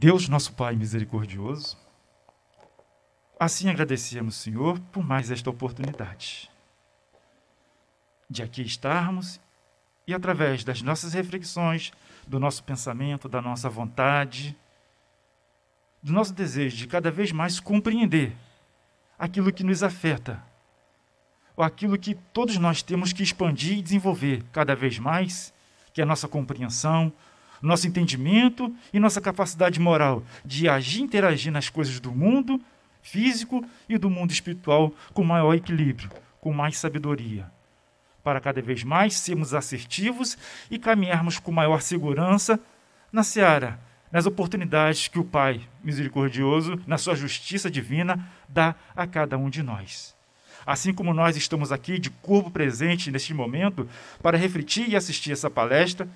Deus, nosso Pai misericordioso, assim agradecemos, Senhor, por mais esta oportunidade de aqui estarmos e, através das nossas reflexões, do nosso pensamento, da nossa vontade, do nosso desejo de cada vez mais compreender aquilo que nos afeta, ou aquilo que todos nós temos que expandir e desenvolver cada vez mais, que é a nossa compreensão, nosso entendimento e nossa capacidade moral de agir e interagir nas coisas do mundo físico e do mundo espiritual com maior equilíbrio, com mais sabedoria. Para cada vez mais sermos assertivos e caminharmos com maior segurança na seara, nas oportunidades que o Pai misericordioso, na sua justiça divina, dá a cada um de nós. Assim como nós estamos aqui de corpo presente neste momento para refletir e assistir essa palestra,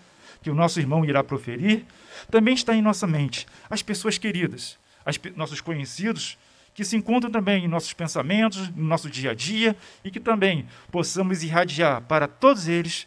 que o nosso irmão irá proferir, também está em nossa mente. As pessoas queridas, as, nossos conhecidos, que se encontram também em nossos pensamentos, no nosso dia a dia, e que também possamos irradiar para todos eles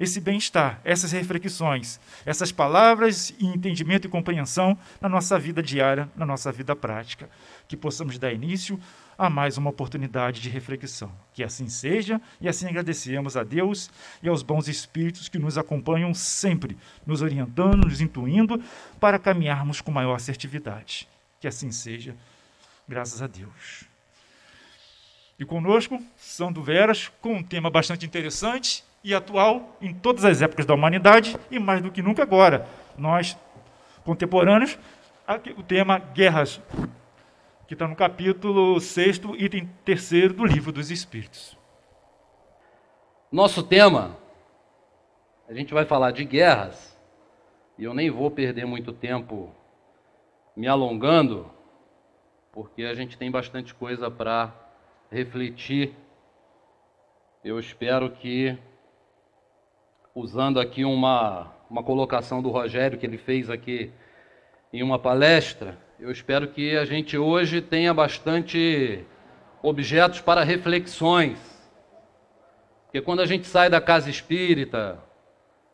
esse bem-estar, essas reflexões, essas palavras e entendimento e compreensão na nossa vida diária, na nossa vida prática. Que possamos dar início a mais uma oportunidade de reflexão. Que assim seja, e assim agradecemos a Deus e aos bons espíritos que nos acompanham sempre, nos orientando, nos intuindo para caminharmos com maior assertividade. Que assim seja, graças a Deus. E conosco, Sandro Veras, com um tema bastante interessante e atual em todas as épocas da humanidade e mais do que nunca agora. Nós, contemporâneos, o tema Guerras que está no capítulo 6, item 3 do Livro dos Espíritos. Nosso tema, a gente vai falar de guerras, e eu nem vou perder muito tempo me alongando, porque a gente tem bastante coisa para refletir. Eu espero que, usando aqui uma, uma colocação do Rogério que ele fez aqui em uma palestra, eu espero que a gente hoje tenha bastante objetos para reflexões. Porque quando a gente sai da casa espírita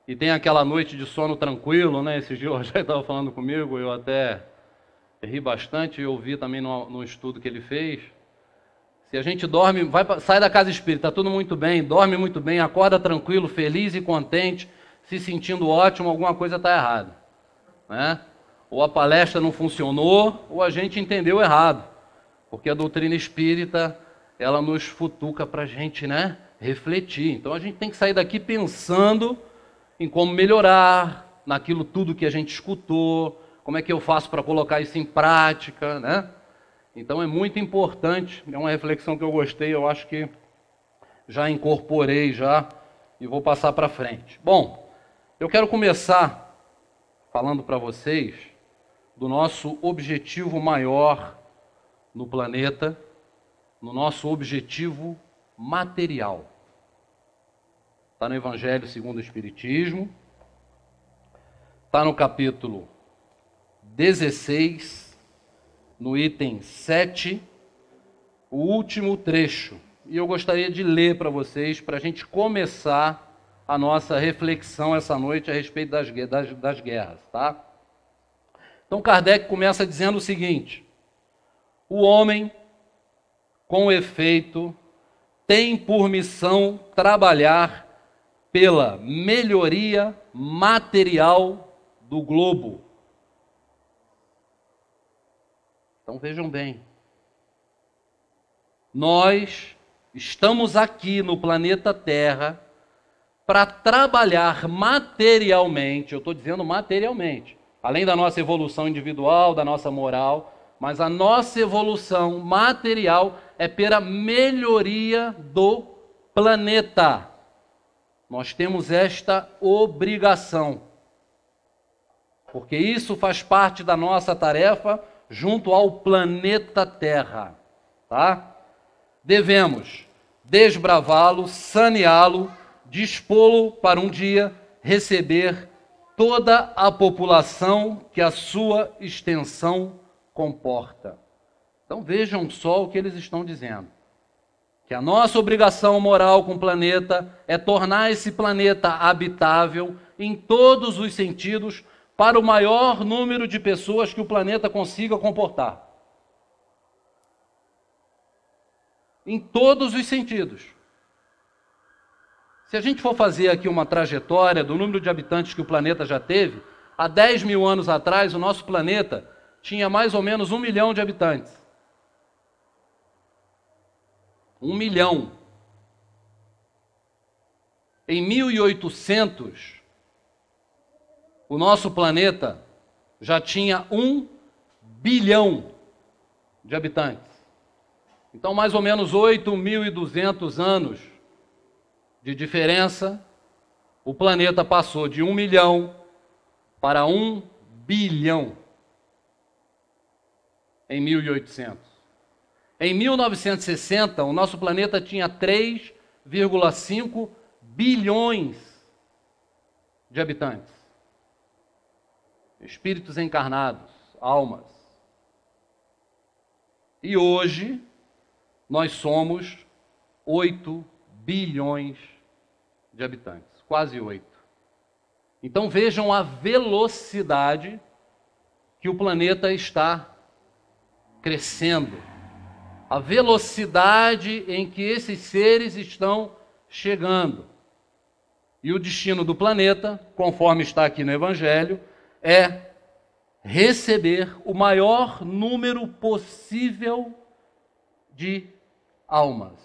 e tem aquela noite de sono tranquilo, né? Esse dia já estava falando comigo, eu até ri bastante e ouvi também no, no, estudo que ele fez. Se a gente dorme, vai, sai da casa espírita, tá tudo muito bem, dorme muito bem, acorda tranquilo, feliz e contente, se sentindo ótimo, alguma coisa está errada. Né? ou a palestra não funcionou, ou a gente entendeu errado. Porque a doutrina espírita, ela nos futuca para a gente né, refletir. Então a gente tem que sair daqui pensando em como melhorar, naquilo tudo que a gente escutou, como é que eu faço para colocar isso em prática, né? Então é muito importante, é uma reflexão que eu gostei, eu acho que já incorporei já e vou passar para frente. Bom, eu quero começar falando para vocês do nosso objetivo maior no planeta, no nosso objetivo material. Está no Evangelho segundo o Espiritismo, está no capítulo 16, no item 7, o último trecho. E eu gostaria de ler para vocês, para a gente começar a nossa reflexão essa noite a respeito das, das, das guerras, tá? Então Kardec começa dizendo o seguinte: o homem, com efeito, tem por missão trabalhar pela melhoria material do globo. Então vejam bem, nós estamos aqui no planeta Terra para trabalhar materialmente, eu estou dizendo materialmente, Além da nossa evolução individual, da nossa moral, mas a nossa evolução material é pela melhoria do planeta. Nós temos esta obrigação. Porque isso faz parte da nossa tarefa junto ao planeta Terra, tá? Devemos desbravá-lo, saneá-lo, dispô-lo para um dia receber toda a população que a sua extensão comporta. Então vejam só o que eles estão dizendo. Que a nossa obrigação moral com o planeta é tornar esse planeta habitável em todos os sentidos para o maior número de pessoas que o planeta consiga comportar. Em todos os sentidos. Se a gente for fazer aqui uma trajetória do número de habitantes que o planeta já teve, há 10 mil anos atrás o nosso planeta tinha mais ou menos um milhão de habitantes. Um milhão. Em 1800, o nosso planeta já tinha um bilhão de habitantes. Então, mais ou menos 8.200 anos de diferença, o planeta passou de um milhão para um bilhão em 1800. Em 1960, o nosso planeta tinha 3,5 bilhões de habitantes. Espíritos encarnados, almas. E hoje, nós somos 8 bilhões de habitantes, quase 8. Então vejam a velocidade que o planeta está crescendo, a velocidade em que esses seres estão chegando. E o destino do planeta, conforme está aqui no Evangelho, é receber o maior número possível de almas.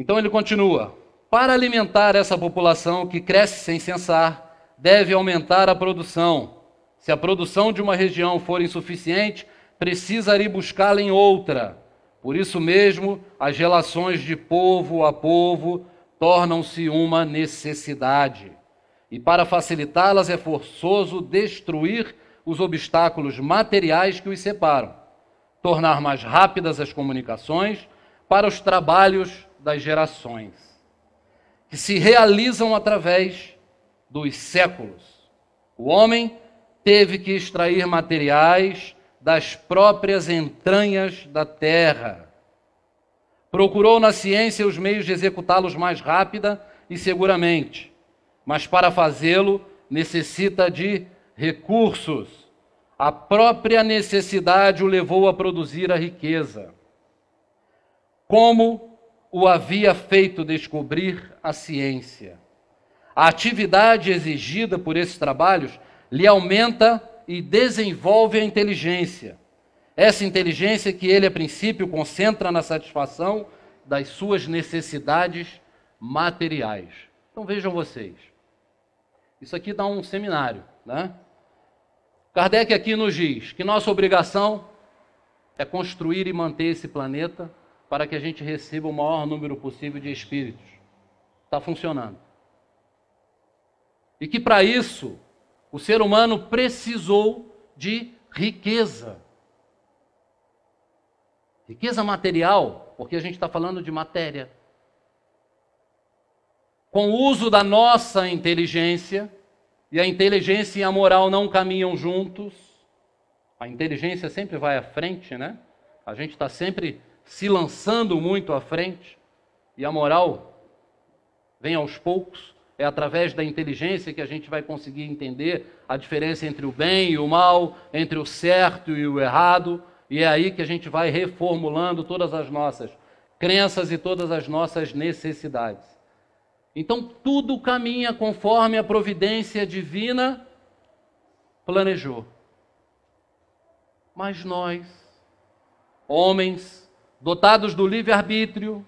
Então ele continua: para alimentar essa população que cresce sem cessar, deve aumentar a produção. Se a produção de uma região for insuficiente, precisará ir buscá-la em outra. Por isso mesmo, as relações de povo a povo tornam-se uma necessidade. E para facilitá-las é forçoso destruir os obstáculos materiais que os separam, tornar mais rápidas as comunicações para os trabalhos das gerações, que se realizam através dos séculos. O homem teve que extrair materiais das próprias entranhas da terra. Procurou na ciência os meios de executá-los mais rápida e seguramente, mas para fazê-lo necessita de recursos. A própria necessidade o levou a produzir a riqueza. Como o havia feito descobrir a ciência. A atividade exigida por esses trabalhos lhe aumenta e desenvolve a inteligência. Essa inteligência que ele, a princípio, concentra na satisfação das suas necessidades materiais. Então vejam vocês. Isso aqui dá um seminário, né? Kardec aqui nos diz que nossa obrigação é construir e manter esse planeta para que a gente receba o maior número possível de espíritos. Está funcionando. E que para isso o ser humano precisou de riqueza. Riqueza material, porque a gente está falando de matéria. Com o uso da nossa inteligência, e a inteligência e a moral não caminham juntos, a inteligência sempre vai à frente, né? A gente está sempre se lançando muito à frente, e a moral vem aos poucos. É através da inteligência que a gente vai conseguir entender a diferença entre o bem e o mal, entre o certo e o errado, e é aí que a gente vai reformulando todas as nossas crenças e todas as nossas necessidades. Então, tudo caminha conforme a providência divina planejou. Mas nós, homens, dotados do livre-arbítrio,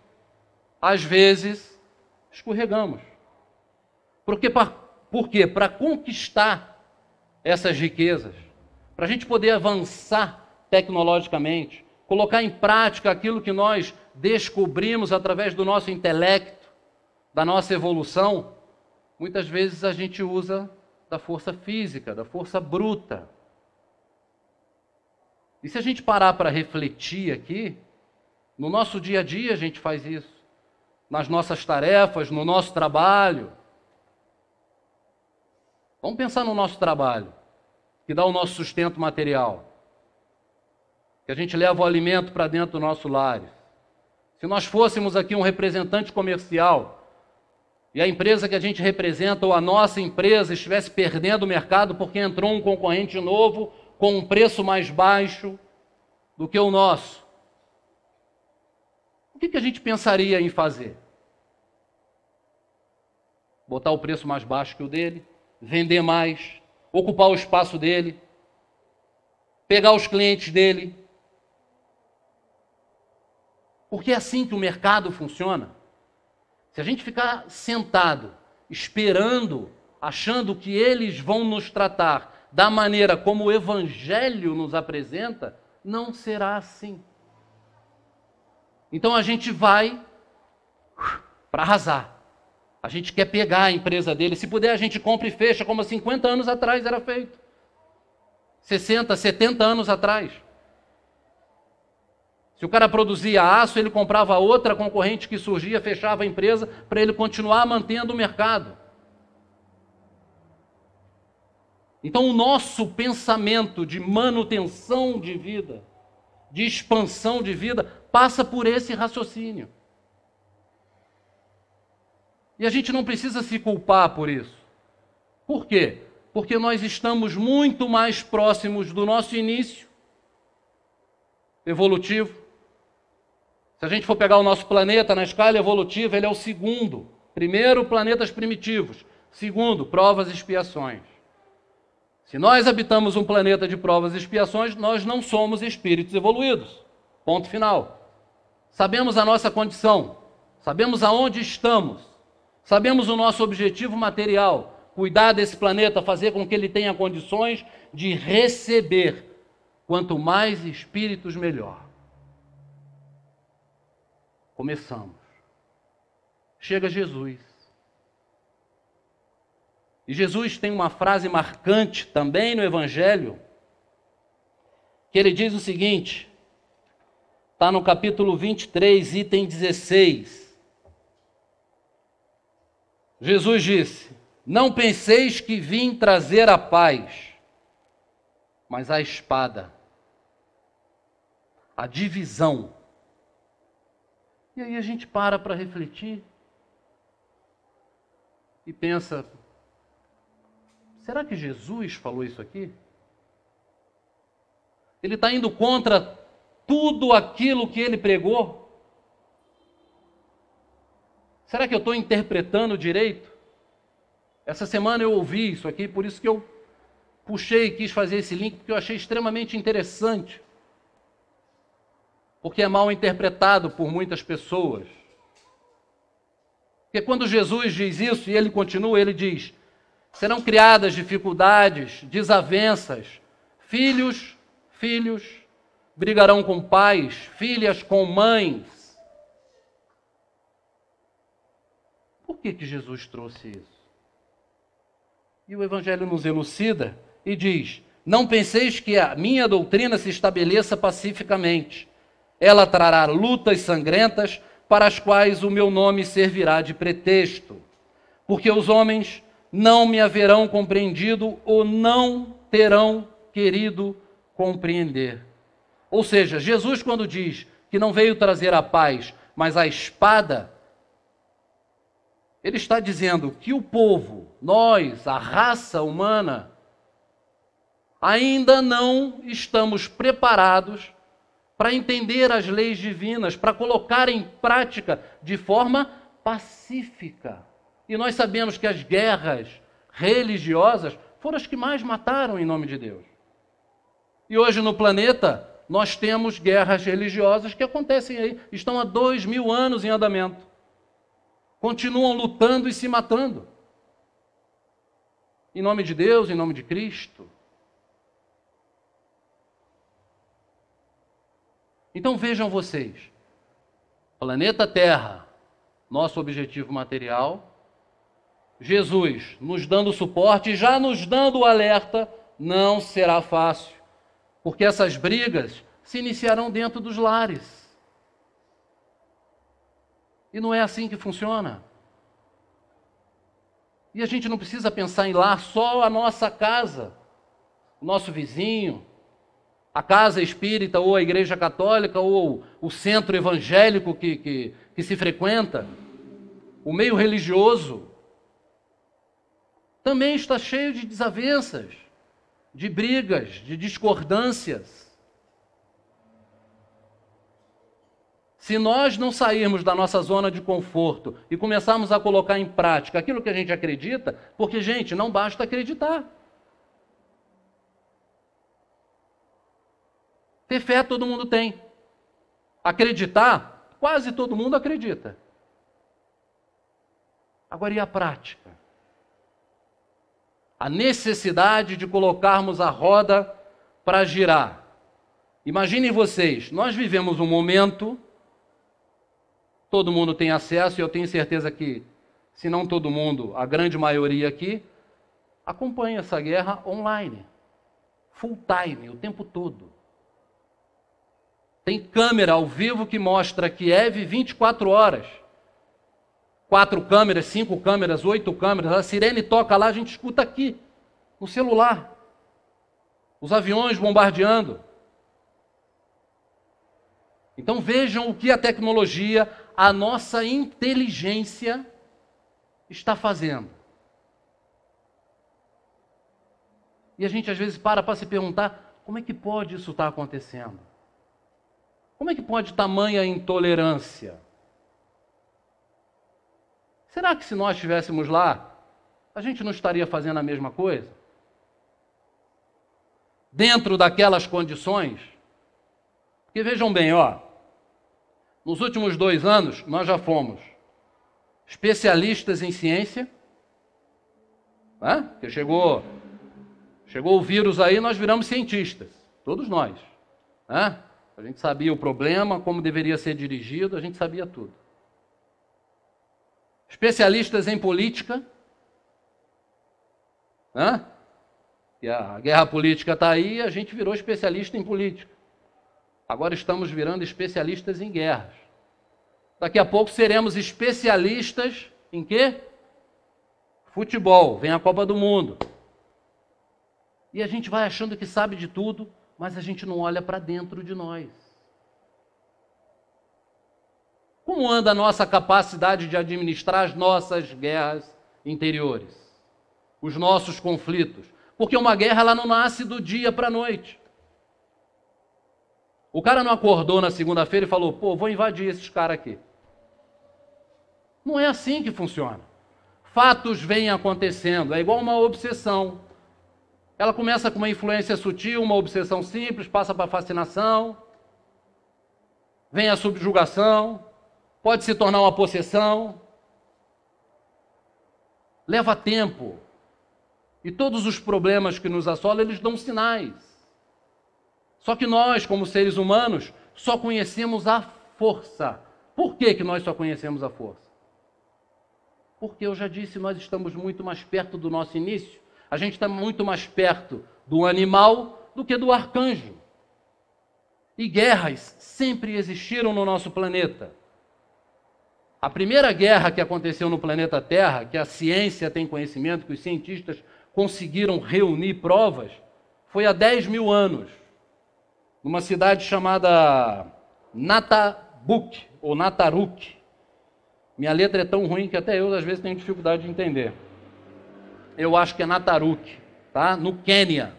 às vezes escorregamos. Porque, por quê? Para conquistar essas riquezas, para a gente poder avançar tecnologicamente, colocar em prática aquilo que nós descobrimos através do nosso intelecto, da nossa evolução, muitas vezes a gente usa da força física, da força bruta. E se a gente parar para refletir aqui, no nosso dia a dia a gente faz isso. Nas nossas tarefas, no nosso trabalho. Vamos pensar no nosso trabalho, que dá o nosso sustento material. Que a gente leva o alimento para dentro do nosso lar. Se nós fôssemos aqui um representante comercial e a empresa que a gente representa ou a nossa empresa estivesse perdendo o mercado porque entrou um concorrente novo com um preço mais baixo do que o nosso, o que, que a gente pensaria em fazer? Botar o preço mais baixo que o dele, vender mais, ocupar o espaço dele, pegar os clientes dele. Porque é assim que o mercado funciona. Se a gente ficar sentado, esperando, achando que eles vão nos tratar da maneira como o Evangelho nos apresenta, não será assim. Então a gente vai para arrasar. A gente quer pegar a empresa dele. Se puder, a gente compra e fecha, como há 50 anos atrás era feito. 60, 70 anos atrás. Se o cara produzia aço, ele comprava outra concorrente que surgia, fechava a empresa para ele continuar mantendo o mercado. Então, o nosso pensamento de manutenção de vida, de expansão de vida, passa por esse raciocínio. E a gente não precisa se culpar por isso. Por quê? Porque nós estamos muito mais próximos do nosso início evolutivo. Se a gente for pegar o nosso planeta na escala evolutiva, ele é o segundo. Primeiro, planetas primitivos. Segundo, provas e expiações. Se nós habitamos um planeta de provas e expiações, nós não somos espíritos evoluídos. Ponto final. Sabemos a nossa condição, sabemos aonde estamos, sabemos o nosso objetivo material, cuidar desse planeta, fazer com que ele tenha condições de receber quanto mais espíritos melhor. Começamos. Chega Jesus. E Jesus tem uma frase marcante também no evangelho, que ele diz o seguinte: está no capítulo 23, item 16. Jesus disse: Não penseis que vim trazer a paz, mas a espada, a divisão. E aí a gente para para refletir e pensa: será que Jesus falou isso aqui? Ele está indo contra tudo aquilo que ele pregou? Será que eu estou interpretando direito? Essa semana eu ouvi isso aqui, por isso que eu puxei e quis fazer esse link, porque eu achei extremamente interessante. Porque é mal interpretado por muitas pessoas. Porque quando Jesus diz isso, e ele continua, ele diz: serão criadas dificuldades, desavenças, filhos, filhos, brigarão com pais, filhas com mães. Por que, que Jesus trouxe isso? E o Evangelho nos elucida e diz: Não penseis que a minha doutrina se estabeleça pacificamente. Ela trará lutas sangrentas para as quais o meu nome servirá de pretexto. Porque os homens não me haverão compreendido ou não terão querido compreender. Ou seja, Jesus, quando diz que não veio trazer a paz, mas a espada, ele está dizendo que o povo, nós, a raça humana, ainda não estamos preparados para entender as leis divinas, para colocar em prática de forma pacífica. E nós sabemos que as guerras religiosas foram as que mais mataram em nome de Deus. E hoje no planeta, nós temos guerras religiosas que acontecem aí, estão há dois mil anos em andamento. Continuam lutando e se matando. Em nome de Deus, em nome de Cristo. Então vejam vocês: planeta Terra, nosso objetivo material, Jesus nos dando suporte, já nos dando o alerta, não será fácil. Porque essas brigas se iniciarão dentro dos lares. E não é assim que funciona. E a gente não precisa pensar em lar só a nossa casa, o nosso vizinho, a casa espírita ou a igreja católica ou o centro evangélico que, que, que se frequenta, o meio religioso. Também está cheio de desavenças de brigas, de discordâncias. Se nós não sairmos da nossa zona de conforto e começarmos a colocar em prática aquilo que a gente acredita, porque, gente, não basta acreditar. Ter fé todo mundo tem. Acreditar, quase todo mundo acredita. Agora e a prática? a necessidade de colocarmos a roda para girar. Imaginem vocês, nós vivemos um momento, todo mundo tem acesso, e eu tenho certeza que, se não todo mundo, a grande maioria aqui, acompanha essa guerra online, full time, o tempo todo. Tem câmera ao vivo que mostra Kiev 24 horas quatro câmeras, cinco câmeras, oito câmeras, a sirene toca lá, a gente escuta aqui, no celular. Os aviões bombardeando. Então vejam o que a tecnologia, a nossa inteligência está fazendo. E a gente às vezes para para se perguntar como é que pode isso estar acontecendo? Como é que pode tamanha intolerância? Será que se nós estivéssemos lá, a gente não estaria fazendo a mesma coisa? Dentro daquelas condições? Porque vejam bem, ó, nos últimos dois anos nós já fomos especialistas em ciência, né? porque chegou, chegou o vírus aí, nós viramos cientistas, todos nós. Né? A gente sabia o problema, como deveria ser dirigido, a gente sabia tudo especialistas em política. Né? E a guerra política está aí e a gente virou especialista em política. Agora estamos virando especialistas em guerras. Daqui a pouco seremos especialistas em quê? Futebol, vem a Copa do Mundo. E a gente vai achando que sabe de tudo, mas a gente não olha para dentro de nós. Como anda a nossa capacidade de administrar as nossas guerras interiores, os nossos conflitos? Porque uma guerra ela não nasce do dia para a noite. O cara não acordou na segunda-feira e falou: pô, vou invadir esses caras aqui. Não é assim que funciona. Fatos vêm acontecendo, é igual uma obsessão. Ela começa com uma influência sutil, uma obsessão simples, passa para a fascinação, vem a subjugação, pode se tornar uma possessão. Leva tempo. E todos os problemas que nos assolam, eles dão sinais. Só que nós, como seres humanos, só conhecemos a força. Por que, que nós só conhecemos a força? Porque eu já disse, nós estamos muito mais perto do nosso início. A gente está muito mais perto do animal do que do arcanjo. E guerras sempre existiram no nosso planeta. A primeira guerra que aconteceu no planeta Terra, que a ciência tem conhecimento, que os cientistas conseguiram reunir provas, foi há 10 mil anos, numa cidade chamada Natabuk, ou Nataruk. Minha letra é tão ruim que até eu às vezes tenho dificuldade de entender. Eu acho que é Nataruk, tá? No Quênia.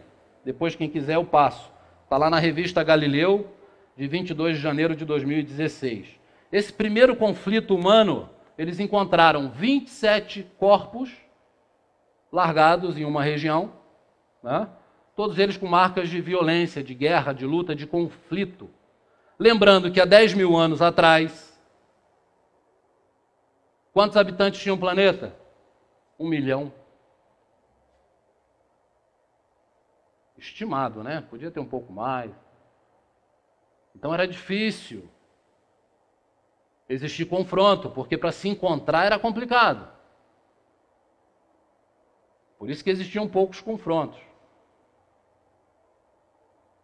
Depois, quem quiser, eu passo. Está lá na revista Galileu, de 22 de janeiro de 2016 esse primeiro conflito humano, eles encontraram 27 corpos largados em uma região, né? todos eles com marcas de violência, de guerra, de luta, de conflito. Lembrando que há 10 mil anos atrás, quantos habitantes tinha o um planeta? Um milhão. Estimado, né? Podia ter um pouco mais. Então era difícil existir confronto, porque para se encontrar era complicado. Por isso que existiam poucos confrontos.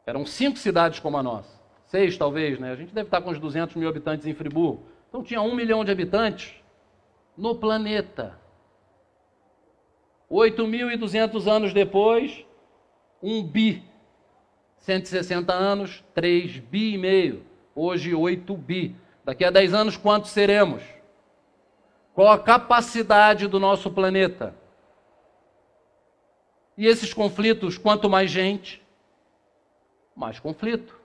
Eram cinco cidades como a nossa, seis talvez, né? A gente deve estar com uns 200 mil habitantes em Friburgo. Então tinha um milhão de habitantes no planeta. 8.200 anos depois, um bi. 160 anos, três bi e meio. Hoje, oito bi. Daqui a 10 anos, quantos seremos? Qual a capacidade do nosso planeta? E esses conflitos, quanto mais gente, mais conflito.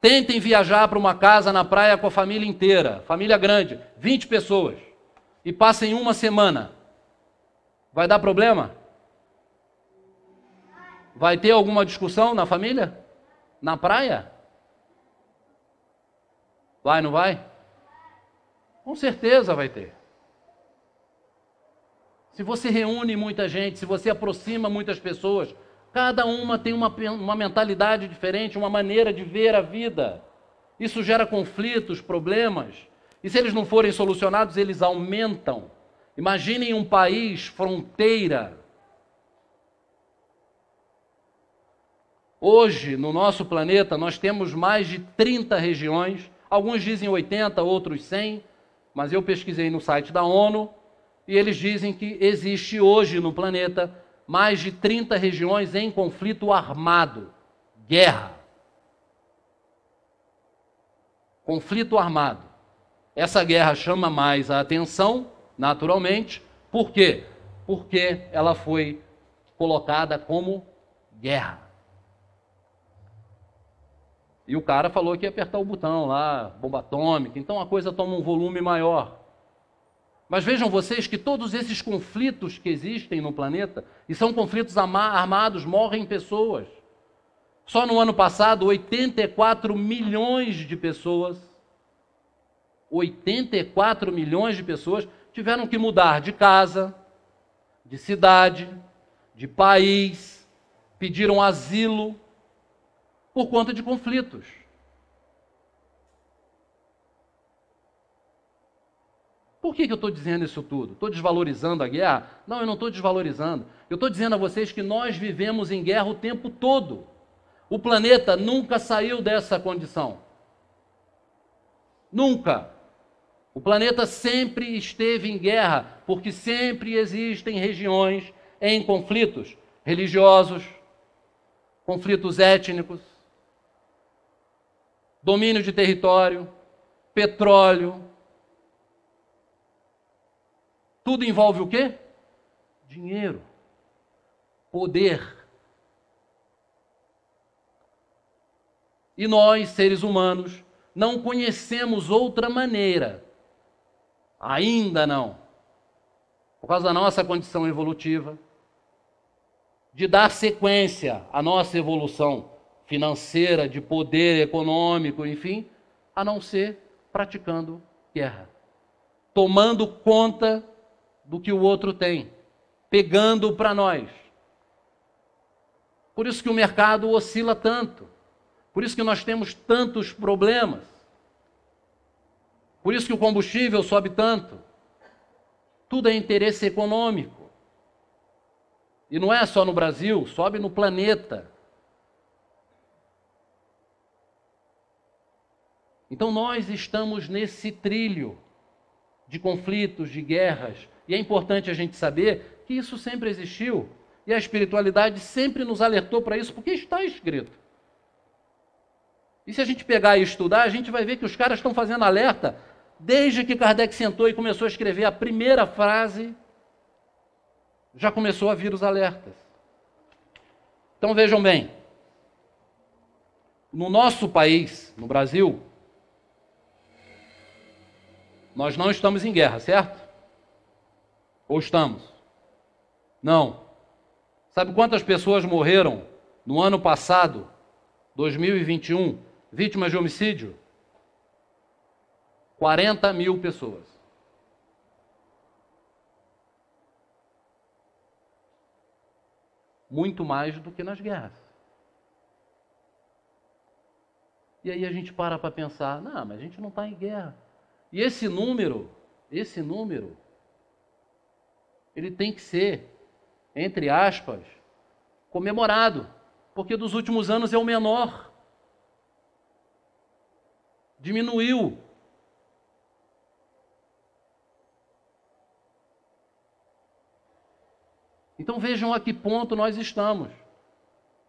Tentem viajar para uma casa na praia com a família inteira, família grande, 20 pessoas, e passem uma semana. Vai dar problema? Vai ter alguma discussão na família? Na praia? Vai, não vai? Com certeza vai ter. Se você reúne muita gente, se você aproxima muitas pessoas, cada uma tem uma, uma mentalidade diferente, uma maneira de ver a vida. Isso gera conflitos, problemas. E se eles não forem solucionados, eles aumentam. Imaginem um país fronteira. Hoje, no nosso planeta, nós temos mais de 30 regiões Alguns dizem 80, outros 100, mas eu pesquisei no site da ONU e eles dizem que existe hoje no planeta mais de 30 regiões em conflito armado, guerra. Conflito armado. Essa guerra chama mais a atenção, naturalmente, por quê? Porque ela foi colocada como guerra. E o cara falou que ia apertar o botão lá, bomba atômica, então a coisa toma um volume maior. Mas vejam vocês que todos esses conflitos que existem no planeta, e são conflitos armados, morrem pessoas. Só no ano passado, 84 milhões de pessoas, 84 milhões de pessoas tiveram que mudar de casa, de cidade, de país, pediram asilo, por conta de conflitos. Por que, que eu estou dizendo isso tudo? Estou desvalorizando a guerra? Não, eu não estou desvalorizando. Eu estou dizendo a vocês que nós vivemos em guerra o tempo todo. O planeta nunca saiu dessa condição. Nunca. O planeta sempre esteve em guerra, porque sempre existem regiões em conflitos religiosos, conflitos étnicos, domínio de território, petróleo. Tudo envolve o quê? Dinheiro, poder. E nós, seres humanos, não conhecemos outra maneira. Ainda não. Por causa da nossa condição evolutiva, de dar sequência à nossa evolução financeira, de poder econômico, enfim, a não ser praticando guerra, tomando conta do que o outro tem, pegando para nós. Por isso que o mercado oscila tanto. Por isso que nós temos tantos problemas. Por isso que o combustível sobe tanto. Tudo é interesse econômico. E não é só no Brasil, sobe no planeta. Então nós estamos nesse trilho de conflitos, de guerras, e é importante a gente saber que isso sempre existiu e a espiritualidade sempre nos alertou para isso, porque está escrito. E se a gente pegar e estudar, a gente vai ver que os caras estão fazendo alerta desde que Kardec sentou e começou a escrever a primeira frase, já começou a vir os alertas. Então vejam bem, no nosso país, no Brasil, nós não estamos em guerra, certo? Ou estamos? Não. Sabe quantas pessoas morreram no ano passado, 2021, vítimas de homicídio? 40 mil pessoas. Muito mais do que nas guerras. E aí a gente para para pensar: não, mas a gente não está em guerra. E esse número, esse número, ele tem que ser, entre aspas, comemorado, porque dos últimos anos é o menor. Diminuiu. Então vejam a que ponto nós estamos.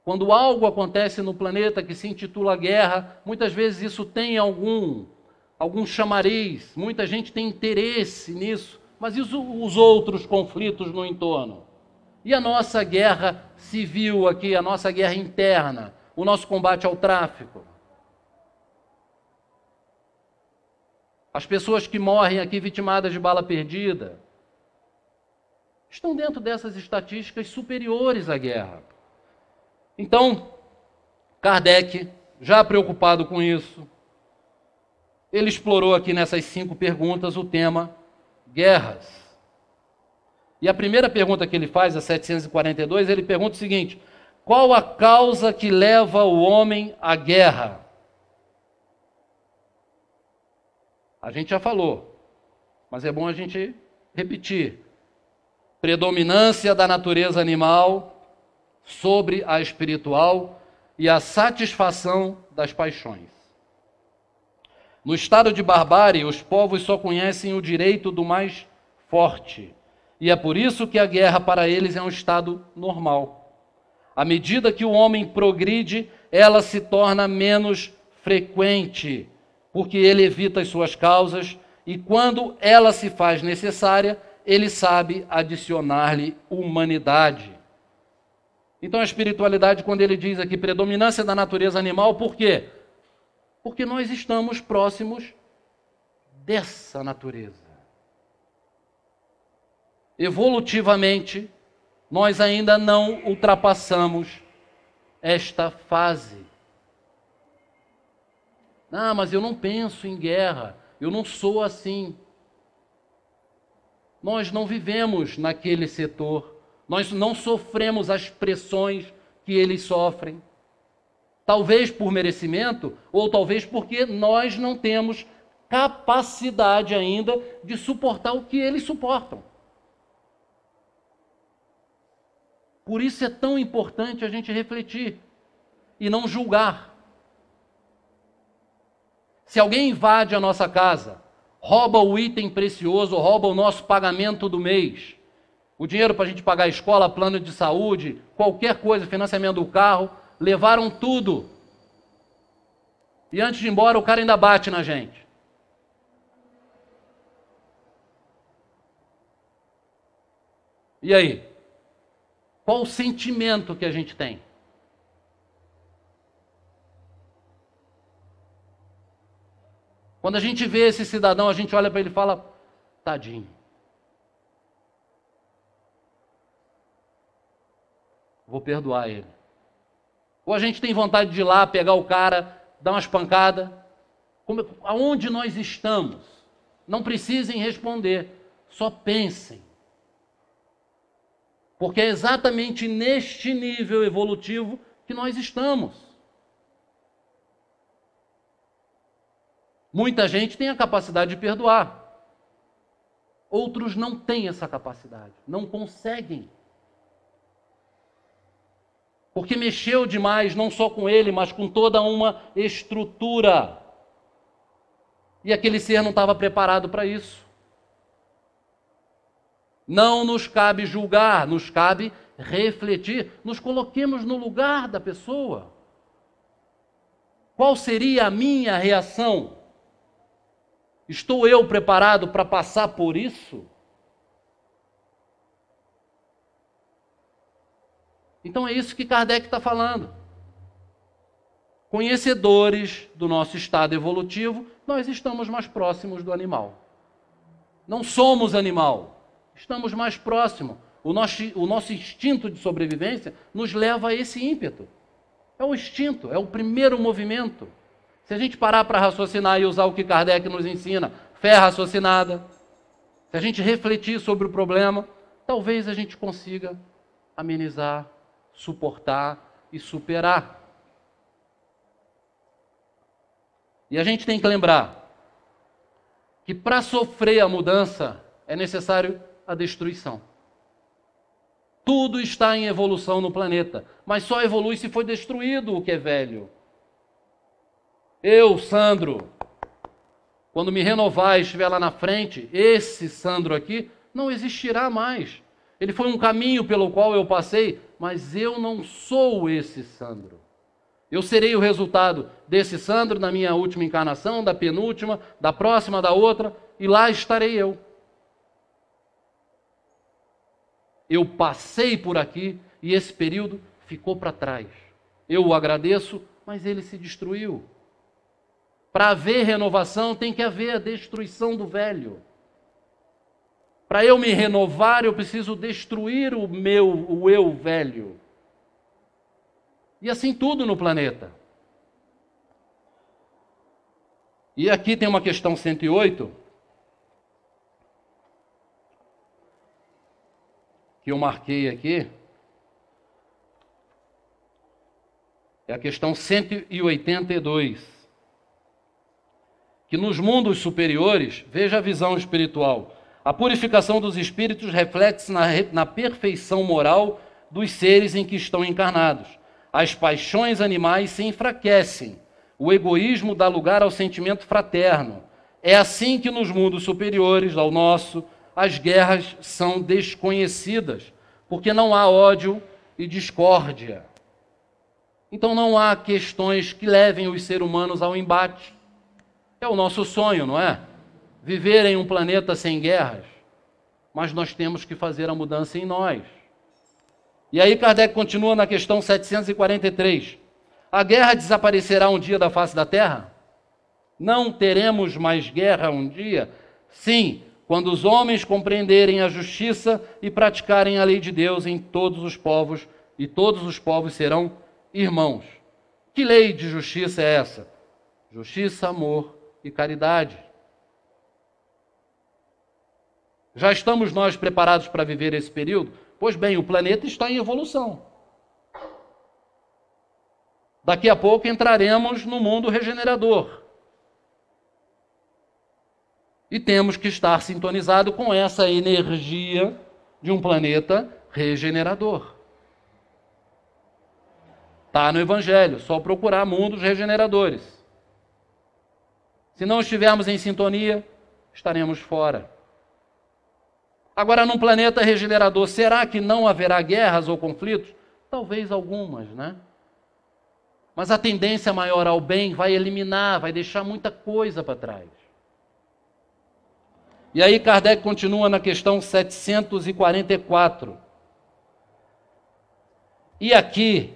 Quando algo acontece no planeta que se intitula guerra, muitas vezes isso tem algum alguns chamareis, muita gente tem interesse nisso, mas e os, os outros conflitos no entorno? E a nossa guerra civil aqui, a nossa guerra interna, o nosso combate ao tráfico? As pessoas que morrem aqui vitimadas de bala perdida estão dentro dessas estatísticas superiores à guerra. Então, Kardec, já preocupado com isso, ele explorou aqui nessas cinco perguntas o tema guerras. E a primeira pergunta que ele faz, a 742, ele pergunta o seguinte: qual a causa que leva o homem à guerra? A gente já falou, mas é bom a gente repetir. Predominância da natureza animal sobre a espiritual e a satisfação das paixões. No estado de barbárie, os povos só conhecem o direito do mais forte. E é por isso que a guerra para eles é um estado normal. À medida que o homem progride, ela se torna menos frequente, porque ele evita as suas causas e quando ela se faz necessária, ele sabe adicionar-lhe humanidade. Então a espiritualidade, quando ele diz aqui predominância da natureza animal, por quê? porque nós estamos próximos dessa natureza. Evolutivamente, nós ainda não ultrapassamos esta fase. Ah, mas eu não penso em guerra, eu não sou assim. Nós não vivemos naquele setor, nós não sofremos as pressões que eles sofrem. Talvez por merecimento, ou talvez porque nós não temos capacidade ainda de suportar o que eles suportam. Por isso é tão importante a gente refletir e não julgar. Se alguém invade a nossa casa, rouba o item precioso, rouba o nosso pagamento do mês, o dinheiro para a gente pagar a escola, plano de saúde, qualquer coisa, financiamento do carro, levaram tudo. E antes de ir embora, o cara ainda bate na gente. E aí? Qual o sentimento que a gente tem? Quando a gente vê esse cidadão, a gente olha para ele e fala: tadinho. Vou perdoar ele. Ou a gente tem vontade de ir lá, pegar o cara, dar umas pancadas? Como, aonde nós estamos? Não precisem responder, só pensem. Porque é exatamente neste nível evolutivo que nós estamos. Muita gente tem a capacidade de perdoar. Outros não têm essa capacidade, não conseguem. Porque mexeu demais, não só com ele, mas com toda uma estrutura. E aquele ser não estava preparado para isso. Não nos cabe julgar, nos cabe refletir. Nos coloquemos no lugar da pessoa. Qual seria a minha reação? Estou eu preparado para passar por isso? Então é isso que Kardec está falando. Conhecedores do nosso estado evolutivo, nós estamos mais próximos do animal. Não somos animal, estamos mais próximos. O nosso, o nosso instinto de sobrevivência nos leva a esse ímpeto. É o instinto, é o primeiro movimento. Se a gente parar para raciocinar e usar o que Kardec nos ensina, fé raciocinada, se a gente refletir sobre o problema, talvez a gente consiga amenizar suportar e superar. E a gente tem que lembrar que para sofrer a mudança é necessário a destruição. Tudo está em evolução no planeta, mas só evolui se foi destruído o que é velho. Eu, Sandro, quando me renovar e estiver lá na frente, esse Sandro aqui não existirá mais. Ele foi um caminho pelo qual eu passei mas eu não sou esse Sandro. Eu serei o resultado desse Sandro na minha última encarnação, da penúltima, da próxima, da outra, e lá estarei eu. Eu passei por aqui e esse período ficou para trás. Eu o agradeço, mas ele se destruiu. Para haver renovação tem que haver a destruição do velho. Para eu me renovar, eu preciso destruir o meu, o eu velho. E assim tudo no planeta. E aqui tem uma questão 108, que eu marquei aqui. É a questão 182. Que nos mundos superiores, veja a visão espiritual. A purificação dos espíritos reflete-se na, na perfeição moral dos seres em que estão encarnados. As paixões animais se enfraquecem. O egoísmo dá lugar ao sentimento fraterno. É assim que nos mundos superiores ao nosso, as guerras são desconhecidas, porque não há ódio e discórdia. Então não há questões que levem os seres humanos ao embate. É o nosso sonho, não é? viver em um planeta sem guerras, mas nós temos que fazer a mudança em nós. E aí Kardec continua na questão 743. A guerra desaparecerá um dia da face da terra? Não teremos mais guerra um dia? Sim, quando os homens compreenderem a justiça e praticarem a lei de Deus em todos os povos, e todos os povos serão irmãos. Que lei de justiça é essa? Justiça, amor e caridade. Já estamos nós preparados para viver esse período? Pois bem, o planeta está em evolução. Daqui a pouco entraremos no mundo regenerador. E temos que estar sintonizado com essa energia de um planeta regenerador. Está no Evangelho, só procurar mundos regeneradores. Se não estivermos em sintonia, estaremos fora. Agora, num planeta regenerador, será que não haverá guerras ou conflitos? Talvez algumas, né? Mas a tendência maior ao bem vai eliminar, vai deixar muita coisa para trás. E aí Kardec continua na questão 744. E aqui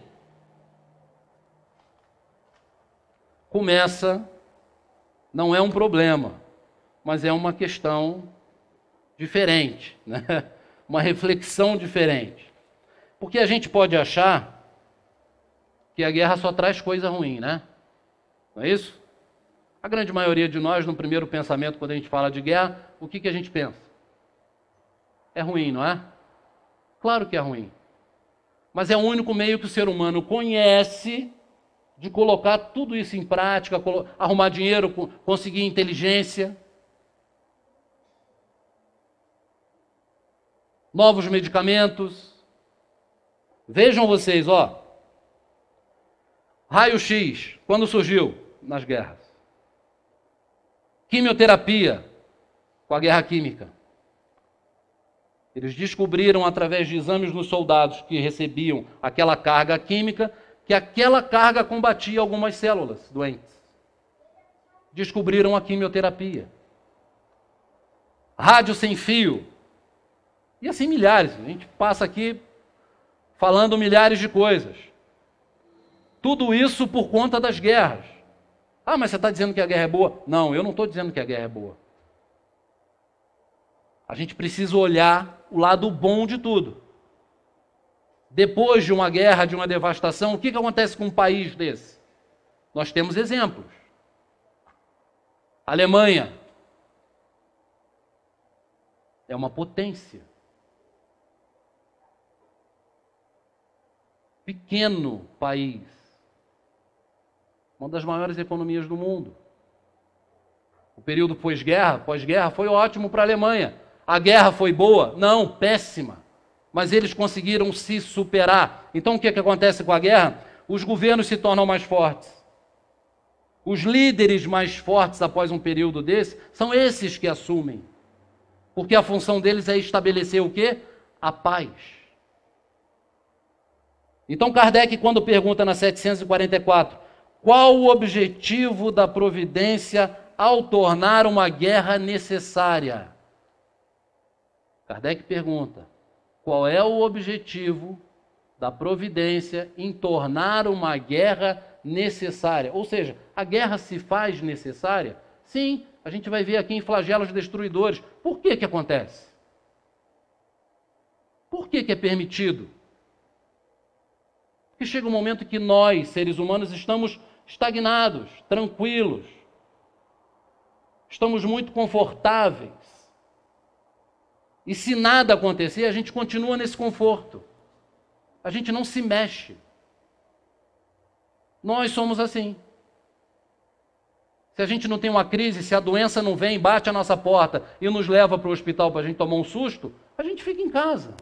começa, não é um problema, mas é uma questão diferente, né? uma reflexão diferente. Porque a gente pode achar que a guerra só traz coisa ruim, né? Não é isso? A grande maioria de nós, no primeiro pensamento, quando a gente fala de guerra, o que, que a gente pensa? É ruim, não é? Claro que é ruim. Mas é o único meio que o ser humano conhece de colocar tudo isso em prática, arrumar dinheiro, conseguir inteligência. novos medicamentos. Vejam vocês, ó. Raio-X, quando surgiu? Nas guerras. Quimioterapia, com a guerra química. Eles descobriram através de exames nos soldados que recebiam aquela carga química que aquela carga combatia algumas células doentes. Descobriram a quimioterapia. Rádio sem fio, e assim milhares. A gente passa aqui falando milhares de coisas. Tudo isso por conta das guerras. Ah, mas você está dizendo que a guerra é boa? Não, eu não estou dizendo que a guerra é boa. A gente precisa olhar o lado bom de tudo. Depois de uma guerra, de uma devastação, o que, que acontece com um país desse? Nós temos exemplos. Alemanha é uma potência. pequeno país, uma das maiores economias do mundo. O período pós-guerra, pós-guerra foi ótimo para a Alemanha. A guerra foi boa? Não, péssima. Mas eles conseguiram se superar. Então o que, é que acontece com a guerra? Os governos se tornam mais fortes. Os líderes mais fortes após um período desse são esses que assumem. Porque a função deles é estabelecer o quê? A paz. Então, Kardec, quando pergunta na 744, qual o objetivo da providência ao tornar uma guerra necessária? Kardec pergunta: qual é o objetivo da providência em tornar uma guerra necessária? Ou seja, a guerra se faz necessária? Sim, a gente vai ver aqui em Flagelos Destruidores. Por que que acontece? Por que que é permitido? que chega um momento que nós, seres humanos, estamos estagnados, tranquilos, estamos muito confortáveis. E se nada acontecer, a gente continua nesse conforto. A gente não se mexe. Nós somos assim. Se a gente não tem uma crise, se a doença não vem, bate a nossa porta e nos leva para o hospital para a gente tomar um susto, a gente fica em casa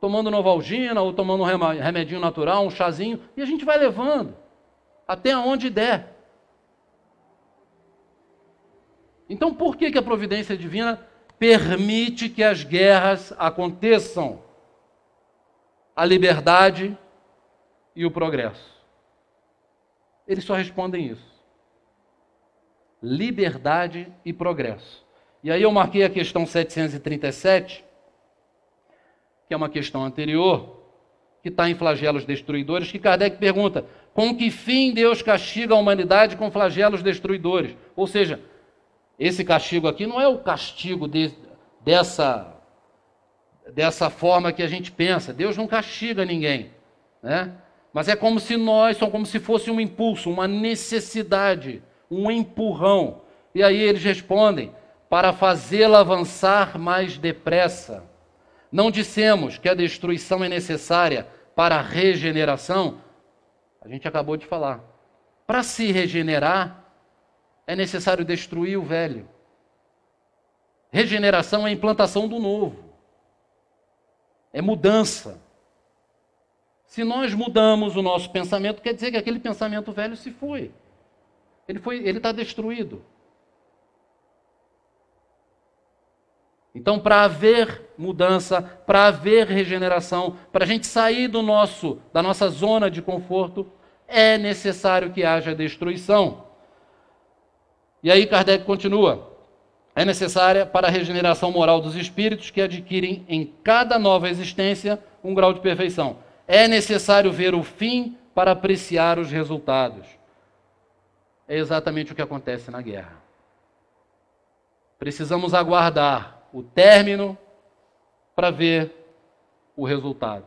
tomando Novalgina ou tomando um remedinho natural, um chazinho, e a gente vai levando até onde der. Então, por que, que a providência divina permite que as guerras aconteçam? A liberdade e o progresso. Eles só respondem isso. Liberdade e progresso. E aí eu marquei a questão 737, que é uma questão anterior, que está em flagelos destruidores, que Kardec pergunta: com que fim Deus castiga a humanidade com flagelos destruidores? Ou seja, esse castigo aqui não é o castigo de, dessa, dessa forma que a gente pensa. Deus não castiga ninguém. Né? Mas é como se nós, são como se fosse um impulso, uma necessidade, um empurrão. E aí eles respondem: para fazê-la avançar mais depressa não dissemos que a destruição é necessária para a regeneração? A gente acabou de falar. Para se regenerar, é necessário destruir o velho. Regeneração é implantação do novo, é mudança. Se nós mudamos o nosso pensamento, quer dizer que aquele pensamento velho se foi. Ele está destruído. Então, para haver mudança, para haver regeneração, para a gente sair do nosso, da nossa zona de conforto, é necessário que haja destruição. E aí Kardec continua: é necessária para a regeneração moral dos espíritos que adquirem em cada nova existência um grau de perfeição. É necessário ver o fim para apreciar os resultados. É exatamente o que acontece na guerra. Precisamos aguardar o término para ver o resultado.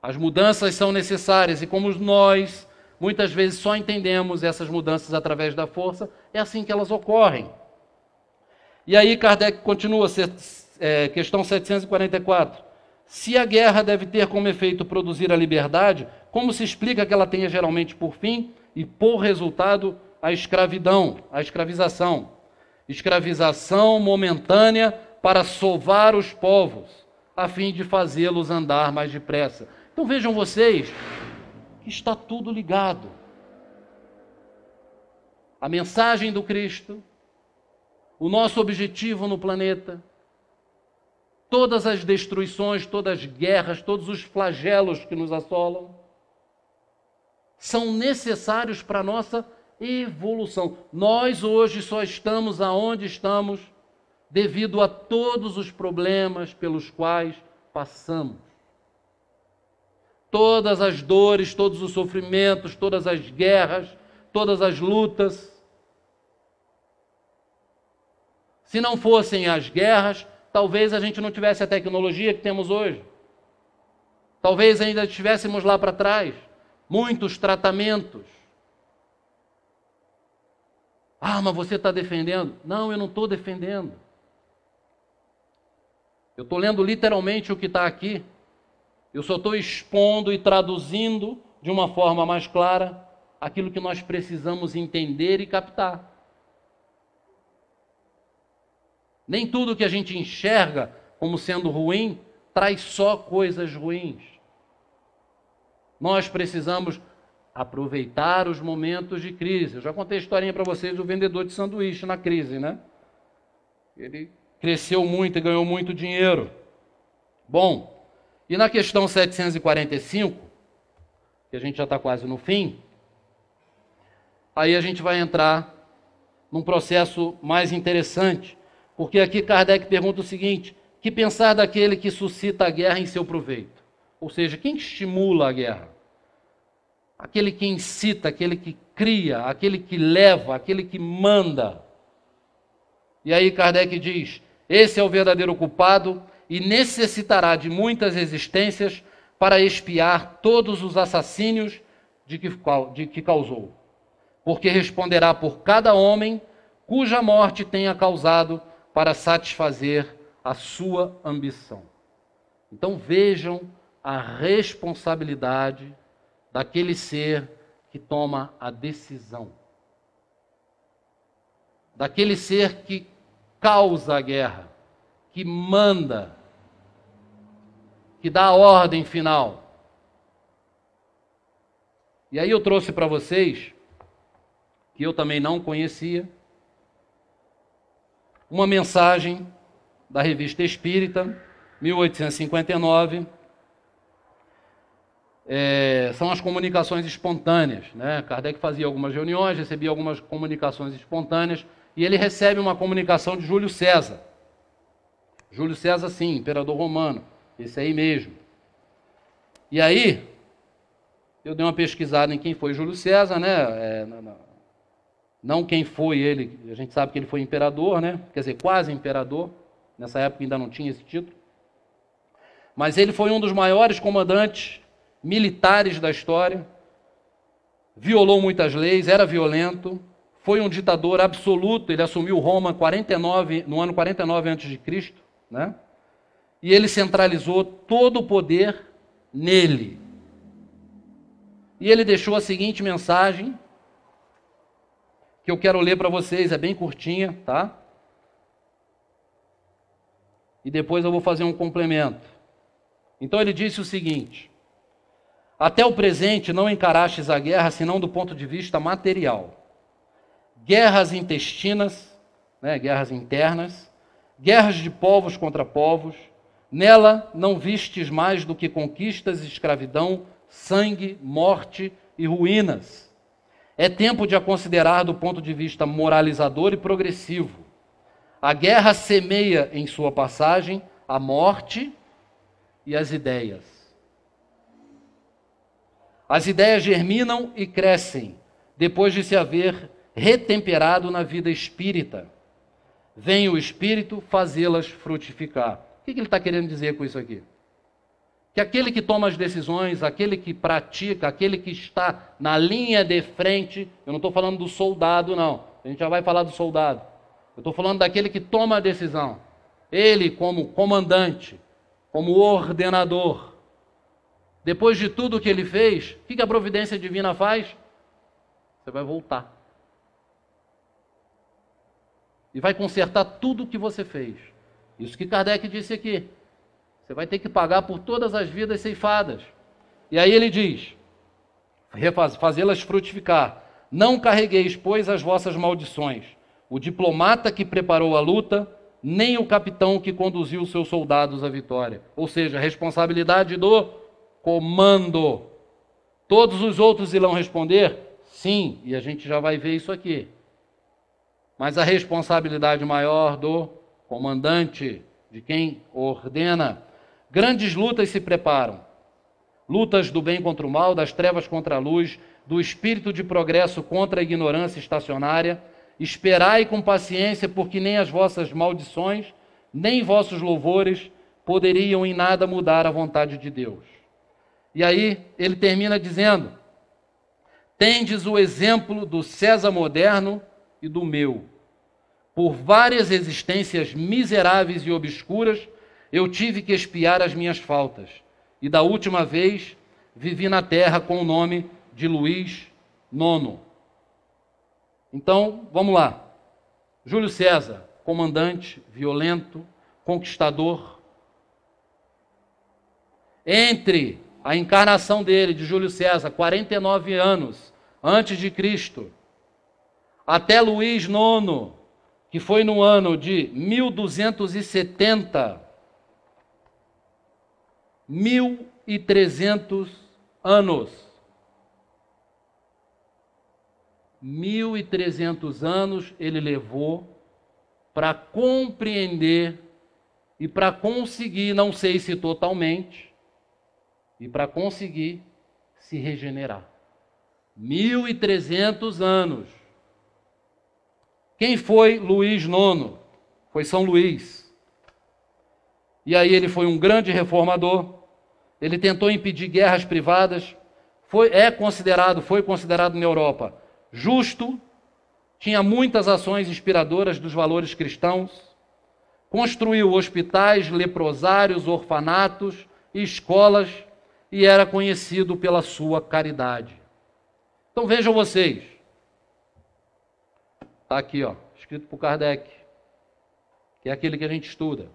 As mudanças são necessárias e como nós muitas vezes só entendemos essas mudanças através da força, é assim que elas ocorrem. E aí Kardec continua, é, questão 744. Se a guerra deve ter como efeito produzir a liberdade, como se explica que ela tenha geralmente por fim e por resultado a escravidão, a escravização? escravização momentânea para sovar os povos, a fim de fazê-los andar mais depressa. Então vejam vocês que está tudo ligado. A mensagem do Cristo, o nosso objetivo no planeta, todas as destruições, todas as guerras, todos os flagelos que nos assolam, são necessários para a nossa evolução. Nós hoje só estamos aonde estamos devido a todos os problemas pelos quais passamos. Todas as dores, todos os sofrimentos, todas as guerras, todas as lutas. Se não fossem as guerras, talvez a gente não tivesse a tecnologia que temos hoje. Talvez ainda estivéssemos lá para trás. Muitos tratamentos ah, mas você está defendendo. Não, eu não estou defendendo. Eu estou lendo literalmente o que está aqui. Eu só estou expondo e traduzindo de uma forma mais clara aquilo que nós precisamos entender e captar. Nem tudo que a gente enxerga como sendo ruim traz só coisas ruins. Nós precisamos aproveitar os momentos de crise. Eu já contei a historinha para vocês do vendedor de sanduíche na crise, né? Ele cresceu muito e ganhou muito dinheiro. Bom, e na questão 745, que a gente já está quase no fim, aí a gente vai entrar num processo mais interessante, porque aqui Kardec pergunta o seguinte: que pensar daquele que suscita a guerra em seu proveito? Ou seja, quem estimula a guerra? aquele que incita, aquele que cria, aquele que leva, aquele que manda. E aí Kardec diz: esse é o verdadeiro culpado e necessitará de muitas existências para expiar todos os assassínios de que, de que causou, porque responderá por cada homem cuja morte tenha causado para satisfazer a sua ambição. Então vejam a responsabilidade daquele ser que toma a decisão, daquele ser que causa a guerra, que manda, que dá a ordem final. E aí eu trouxe para vocês, que eu também não conhecia, uma mensagem da Revista Espírita, 1859 é, são as comunicações espontâneas. Né? Kardec fazia algumas reuniões, recebia algumas comunicações espontâneas, e ele recebe uma comunicação de Júlio César. Júlio César, sim, imperador romano, esse aí mesmo. E aí, eu dei uma pesquisada em quem foi Júlio César, né? É, não, não. não quem foi ele, a gente sabe que ele foi imperador, né? Quer dizer, quase imperador. Nessa época ainda não tinha esse título. Mas ele foi um dos maiores comandantes militares da história, violou muitas leis, era violento, foi um ditador absoluto, ele assumiu Roma 49, no ano 49 a.C., né? e ele centralizou todo o poder nele. E ele deixou a seguinte mensagem, que eu quero ler para vocês, é bem curtinha, tá? E depois eu vou fazer um complemento. Então ele disse o seguinte: até o presente não encarastes a guerra senão do ponto de vista material. Guerras intestinas, né, guerras internas, guerras de povos contra povos, nela não vistes mais do que conquistas, escravidão, sangue, morte e ruínas. É tempo de a considerar do ponto de vista moralizador e progressivo. A guerra semeia em sua passagem a morte e as ideias. As ideias germinam e crescem depois de se haver retemperado na vida espírita. Vem o espírito fazê-las frutificar. O que ele está querendo dizer com isso aqui? Que aquele que toma as decisões, aquele que pratica, aquele que está na linha de frente, eu não estou falando do soldado, não. A gente já vai falar do soldado. Eu estou falando daquele que toma a decisão. Ele, como comandante, como ordenador, depois de tudo o que ele fez, o que a providência divina faz? Você vai voltar. E vai consertar tudo o que você fez. Isso que Kardec disse aqui. Você vai ter que pagar por todas as vidas ceifadas. E aí ele diz: fazê-las frutificar. Não carregueis, pois, as vossas maldições. O diplomata que preparou a luta, nem o capitão que conduziu seus soldados à vitória. Ou seja, a responsabilidade do comando. Todos os outros irão responder sim, e a gente já vai ver isso aqui. Mas a responsabilidade maior do comandante, de quem ordena. Grandes lutas se preparam. Lutas do bem contra o mal, das trevas contra a luz, do espírito de progresso contra a ignorância estacionária. Esperai com paciência, porque nem as vossas maldições, nem vossos louvores poderiam em nada mudar a vontade de Deus. E aí ele termina dizendo: Tendes o exemplo do César moderno e do meu. Por várias existências miseráveis e obscuras, eu tive que espiar as minhas faltas. E da última vez vivi na terra com o nome de Luís Nono. Então, vamos lá. Júlio César, comandante, violento, conquistador. Entre a encarnação dele, de Júlio César, 49 anos antes de Cristo, até Luís IX, que foi no ano de 1270, 1300 anos. 1300 anos ele levou para compreender e para conseguir, não sei se totalmente, e para conseguir se regenerar. 1300 anos. Quem foi Luís IX? Foi São Luís. E aí ele foi um grande reformador. Ele tentou impedir guerras privadas. Foi, é considerado, foi considerado na Europa justo. Tinha muitas ações inspiradoras dos valores cristãos. Construiu hospitais, leprosários, orfanatos, escolas e era conhecido pela sua caridade. Então vejam vocês. Está aqui, ó, escrito por Kardec, que é aquele que a gente estuda.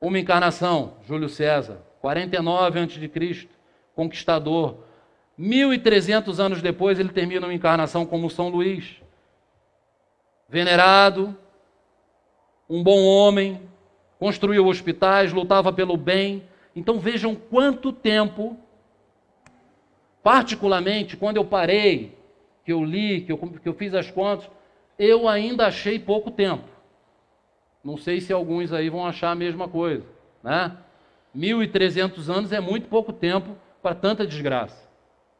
Uma encarnação, Júlio César, 49 a.C., conquistador. 1300 anos depois, ele termina uma encarnação como São Luís. Venerado, um bom homem, construiu hospitais, lutava pelo bem, então vejam quanto tempo, particularmente quando eu parei, que eu li, que eu, que eu fiz as contas, eu ainda achei pouco tempo. Não sei se alguns aí vão achar a mesma coisa, né? 1.300 anos é muito pouco tempo para tanta desgraça,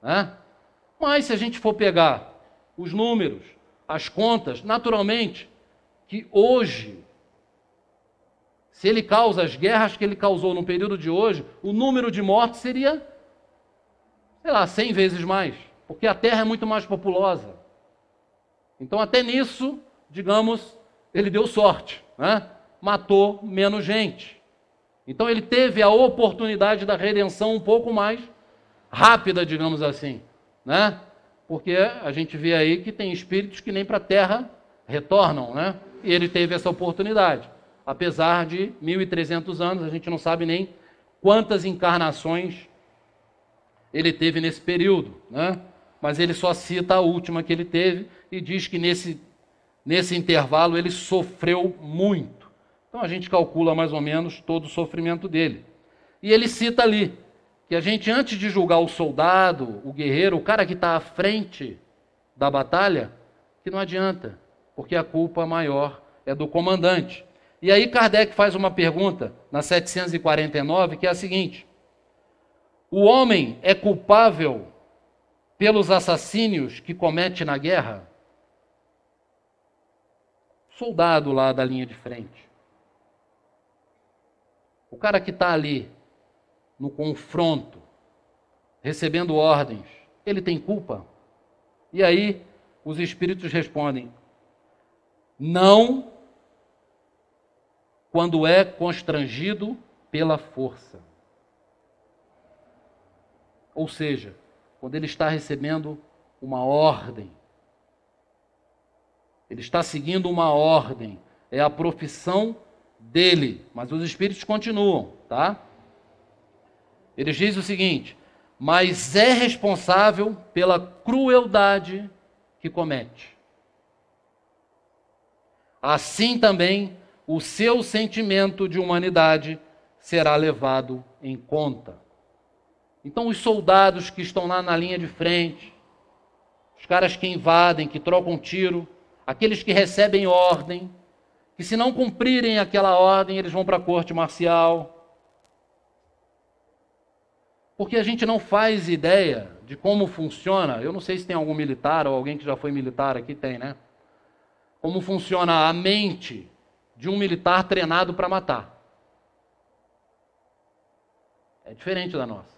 né? Mas se a gente for pegar os números, as contas, naturalmente que hoje se ele causa as guerras que ele causou no período de hoje, o número de mortes seria, sei lá, 100 vezes mais, porque a terra é muito mais populosa. Então, até nisso, digamos, ele deu sorte, né? matou menos gente. Então, ele teve a oportunidade da redenção um pouco mais rápida, digamos assim, né? porque a gente vê aí que tem espíritos que nem para a terra retornam, né? e ele teve essa oportunidade apesar de 1.300 anos, a gente não sabe nem quantas encarnações ele teve nesse período, né? mas ele só cita a última que ele teve e diz que nesse, nesse intervalo ele sofreu muito. Então a gente calcula mais ou menos todo o sofrimento dele. E ele cita ali que a gente, antes de julgar o soldado, o guerreiro, o cara que está à frente da batalha, que não adianta, porque a culpa maior é do comandante. E aí Kardec faz uma pergunta na 749 que é a seguinte: O homem é culpável pelos assassínios que comete na guerra? Soldado lá da linha de frente. O cara que está ali no confronto, recebendo ordens, ele tem culpa? E aí os espíritos respondem: Não quando é constrangido pela força. Ou seja, quando ele está recebendo uma ordem. Ele está seguindo uma ordem, é a profissão dele, mas os espíritos continuam, tá? Ele diz o seguinte: "Mas é responsável pela crueldade que comete. Assim também o seu sentimento de humanidade será levado em conta. Então, os soldados que estão lá na linha de frente, os caras que invadem, que trocam tiro, aqueles que recebem ordem, que se não cumprirem aquela ordem, eles vão para a corte marcial. Porque a gente não faz ideia de como funciona. Eu não sei se tem algum militar ou alguém que já foi militar aqui, tem, né? Como funciona a mente de um militar treinado para matar. É diferente da nossa.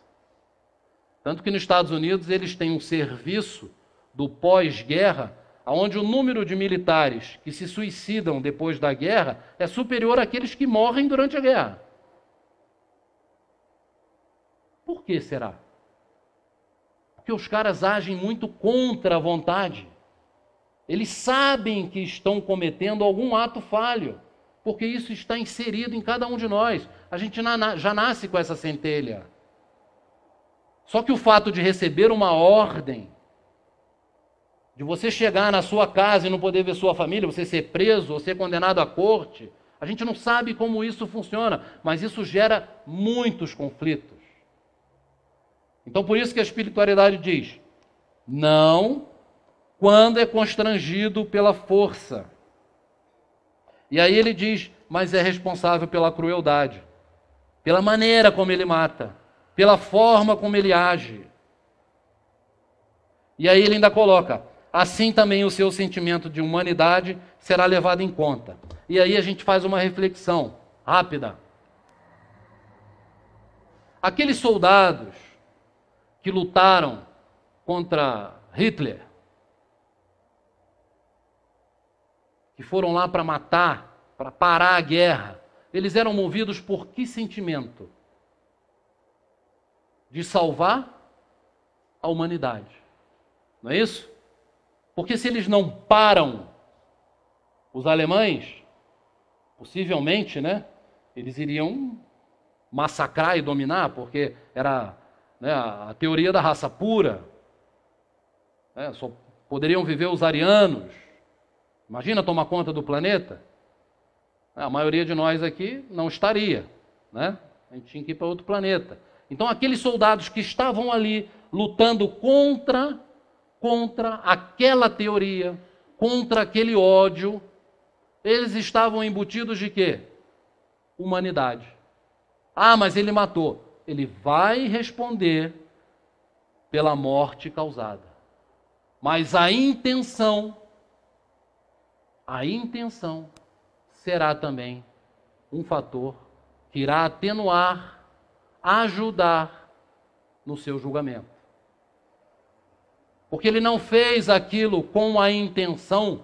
Tanto que nos Estados Unidos eles têm um serviço do pós-guerra, onde o número de militares que se suicidam depois da guerra é superior àqueles que morrem durante a guerra. Por que será? Porque os caras agem muito contra a vontade. Eles sabem que estão cometendo algum ato falho porque isso está inserido em cada um de nós. A gente já nasce com essa centelha. Só que o fato de receber uma ordem, de você chegar na sua casa e não poder ver sua família, você ser preso ou ser condenado à corte, a gente não sabe como isso funciona, mas isso gera muitos conflitos. Então, por isso que a espiritualidade diz: não quando é constrangido pela força. E aí ele diz: mas é responsável pela crueldade, pela maneira como ele mata, pela forma como ele age. E aí ele ainda coloca: assim também o seu sentimento de humanidade será levado em conta. E aí a gente faz uma reflexão rápida. Aqueles soldados que lutaram contra Hitler que foram lá para matar, para parar a guerra, eles eram movidos por que sentimento? De salvar a humanidade. Não é isso? Porque se eles não param os alemães, possivelmente, né? Eles iriam massacrar e dominar, porque era né, a teoria da raça pura. Né, só poderiam viver os arianos. Imagina tomar conta do planeta? A maioria de nós aqui não estaria, né? A gente tinha que ir para outro planeta. Então aqueles soldados que estavam ali lutando contra contra aquela teoria, contra aquele ódio, eles estavam embutidos de quê? Humanidade. Ah, mas ele matou. Ele vai responder pela morte causada. Mas a intenção a intenção será também um fator que irá atenuar, ajudar no seu julgamento. Porque ele não fez aquilo com a intenção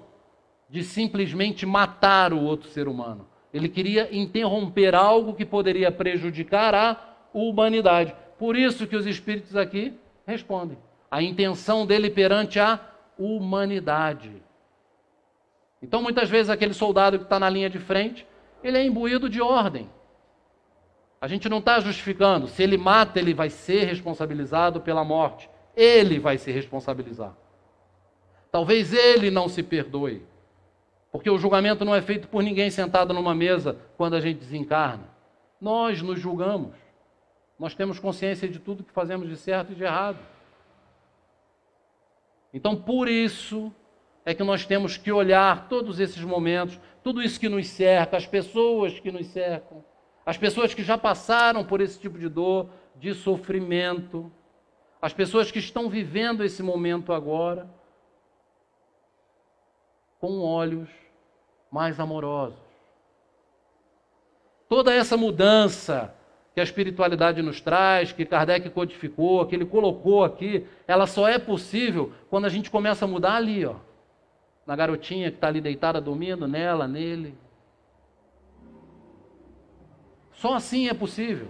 de simplesmente matar o outro ser humano. Ele queria interromper algo que poderia prejudicar a humanidade. Por isso que os espíritos aqui respondem. A intenção dele perante a humanidade então, muitas vezes, aquele soldado que está na linha de frente, ele é imbuído de ordem. A gente não está justificando. Se ele mata, ele vai ser responsabilizado pela morte. Ele vai se responsabilizar. Talvez ele não se perdoe. Porque o julgamento não é feito por ninguém sentado numa mesa quando a gente desencarna. Nós nos julgamos. Nós temos consciência de tudo que fazemos de certo e de errado. Então, por isso, é que nós temos que olhar todos esses momentos, tudo isso que nos cerca, as pessoas que nos cercam, as pessoas que já passaram por esse tipo de dor, de sofrimento, as pessoas que estão vivendo esse momento agora, com olhos mais amorosos. Toda essa mudança que a espiritualidade nos traz, que Kardec codificou, que ele colocou aqui, ela só é possível quando a gente começa a mudar ali, ó na garotinha que está ali deitada dormindo, nela, nele. Só assim é possível.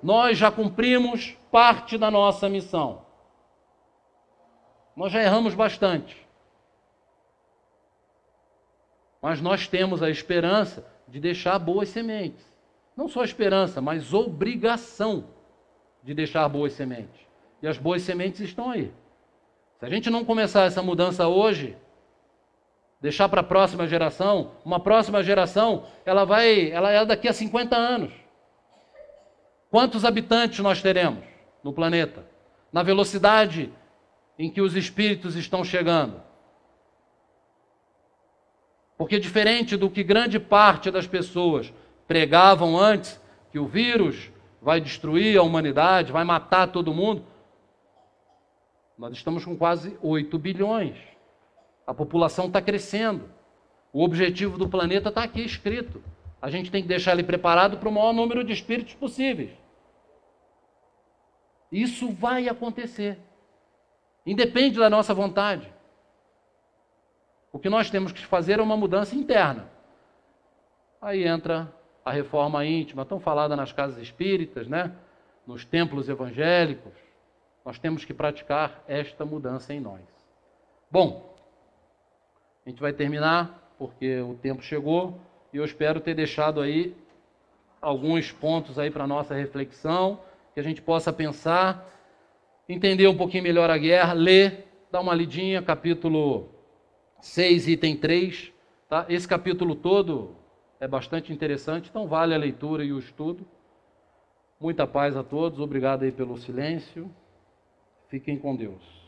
Nós já cumprimos parte da nossa missão. Nós já erramos bastante. Mas nós temos a esperança de deixar boas sementes. Não só esperança, mas obrigação de deixar boas sementes. E as boas sementes estão aí. Se a gente não começar essa mudança hoje, deixar para a próxima geração, uma próxima geração, ela vai, ela é daqui a 50 anos. Quantos habitantes nós teremos no planeta? Na velocidade em que os espíritos estão chegando. Porque diferente do que grande parte das pessoas pregavam antes, que o vírus vai destruir a humanidade, vai matar todo mundo, nós estamos com quase 8 bilhões. A população está crescendo. O objetivo do planeta está aqui escrito. A gente tem que deixar ele preparado para o maior número de espíritos possíveis. Isso vai acontecer. Independe da nossa vontade. O que nós temos que fazer é uma mudança interna. Aí entra a reforma íntima, tão falada nas casas espíritas, né? nos templos evangélicos, nós temos que praticar esta mudança em nós. Bom, a gente vai terminar, porque o tempo chegou, e eu espero ter deixado aí alguns pontos aí para nossa reflexão, que a gente possa pensar, entender um pouquinho melhor a guerra, ler, dar uma lidinha, capítulo 6, item 3. Tá? Esse capítulo todo é bastante interessante, então vale a leitura e o estudo. Muita paz a todos, obrigado aí pelo silêncio. Fiquem com Deus.